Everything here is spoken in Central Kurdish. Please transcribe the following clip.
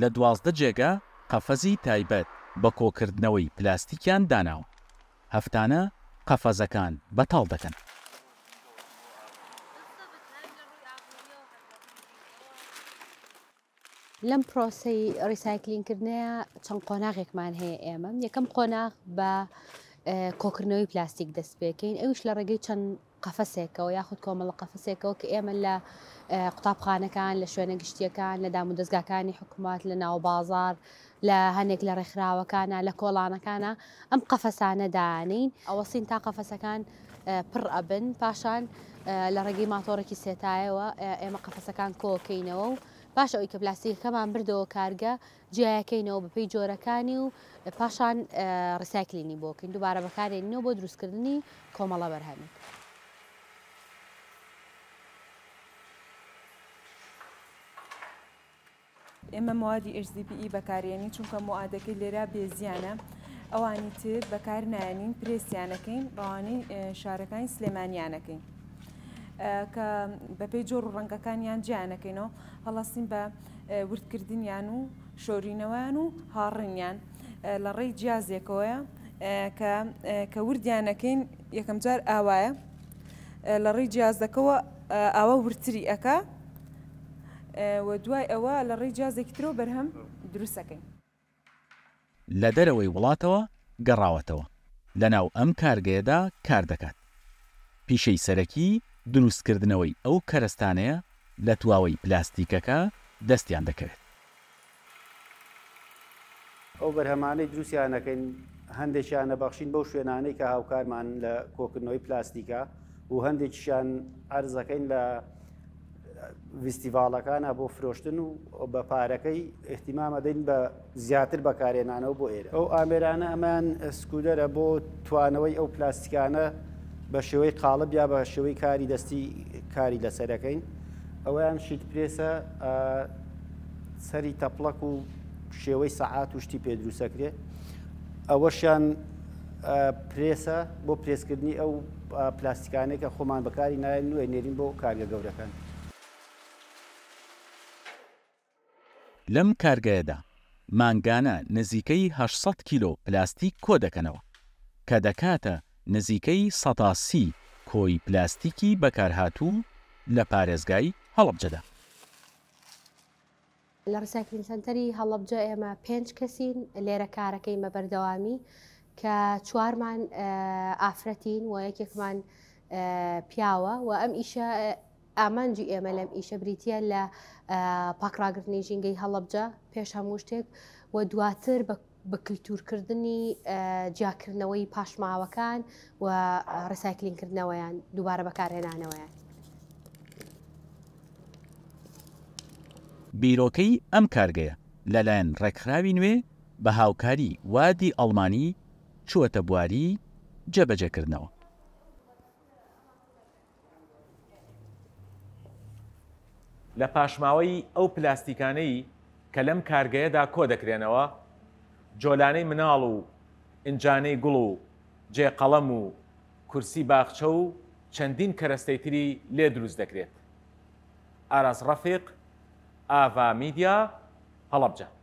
لە دوازدە جێگە قەفەزی تایبەت بە کۆکردنەوەی پلاستیکیان داناو هەفتانە قەفەزەکان بەتاڵ دەکەن. لەم پرۆسی ڕیسایکلینکردنەیە چەند قۆناغێکمان هەیە ئێمە یەکەم قۆناغ بە کۆکردنەوەی پلاستیک دەست پێکەین ئەوش لە ڕێگەی چەند قەفەسێکەوە یاخود کۆمەڵە قەفەسێکەوە کە ئێمە لە قوتابخانەکان لە شوێنە گشتیەکان لە دامودەستگاکانی حکوومەت لە ناو بازار لە هەنێک لە ڕێکخراوەکانە لە کۆڵانەکانە ئەم قەفەسانە دانین ئەوە سین تا قەفەسەکان پڕ ئەبن پاشان لە ڕێگەی ماتۆڕێکی سێتایەوە ئێمە قەفەسەکان کۆکەینەوە و باش ئەوی کە پلاستیکەمان بردەوە کارگە جیایەکەینەوە بەپی جۆرەکانی و پاشان ڕسایکلینی بۆکەین دووبارە بەکارێنەوە بۆ دروستکردنی کۆمەڵە بەرهەمین. ئێمە موادی ئەجدیبی e بەکارێنی چونکە موادەکەی لێرا بێزیانە ئەوانی تر بەکار نایەنین پرسیانەکەین بەوانەی شارەکانی سلێمانیانەکەین کە بەپی جۆر ڕەنگەکانیان جیانەکەینەوە هەڵاستین بە وردکردنیان و شۆرینەوەیان و هاڕنیان لە ڕێی جیازێکەوەە کە وردیانەکەین یەکەم جار ئاوایە لە ڕێی جیازەکەەوە ئاوە ورتری ئەەکە دوای ئەوە لە ڕێی جازێکی ترۆ بەرهەم دروستەکەین لە دەرەوەی وڵاتەوە گەڕاوەتەوە لەناو ئەم کارگەیەدا کار دەکات پیشەی سەرەکی دروستکردنەوەی ئەو کەرستانەیە لە تواوەی پلاستیکەکە دەستیان دەکەوێت ئەو بەرهەمانەی دروستیانەکەین هەندێکیان نەبەخشین بەو شوێنانەی کە هاوکارمان لە کۆکردنەوەی پلاستیکە و هەندێکیان ئارزەکەین لە ویسیڤالەکانە بۆ فرۆشتن و بە پارەکەی احتیمامەدەین بە زیاتر بەکارێنانەوە بۆ ئێرە ئەو ئامێرانە ئەمان سکودەرە بۆ توانەوەی ئەو پلاستیکانە بە شێوەی قاڵب یا بە شێوەی کاری دەستی کاری لەسەرەکەین ئەویان شیت پرێسە سەری تەپڵک و شێوەی سەعات وشتی پێدرووسەکرێ ئەوەشیان پرێسە بۆ پرێسکردنی ئەو پلاستیکانێکە خۆمان بەکاری نایەن و ئەنێرین بۆ کارگە گەورەکان. لەم کارگەیەدا مانگانە نزیکەی 600 کیلو پلاستیک کۆ دەکەنەوە کە دەکاتە نزیکەی سەتاسی کۆی پلاستیکی بەکارهاتوو لە پارێزگای هەڵبجەدا لە ڕساکرین سنتەری هەڵبجە ئێمە پێنج کەسین لێرە کارەکەی مەبەردەوامی کە چوارمان ئافرەتین و یەکێکمان پیاوە و ئەم ئیشە ئامانجی ئێمە لەم ئیشە بریتە لە پاکراگرنی ژینگەی هەڵبجە پێش هەموو شتێک و دواتر بە بە کللتورکردنی جیاکردنەوەی پاشماوەکان و ڕسایکلینکردنەوەیان دووبارە بەکارهێنانەوەیان. بیرۆکەی ئەم کارگەیە لەلایەن ڕێکخراوی نوێ بە هاوکاری وادی ئەڵمانی چوەتە بواری جەبەجەکردنەوە. لە پاشماوەی ئەو پلاستیکانەی کە لەم کارگەیەدا کۆ دەکرێنەوە جۆلانەی مناڵ و ئنجانەی گوڵ و جێ قەڵەم و کورسی باخچە و چەندین کەرەستەی تری لێ دروست دەکرێت ئاراس ڕەفیق ئاڤ میدیا هەڵەبجە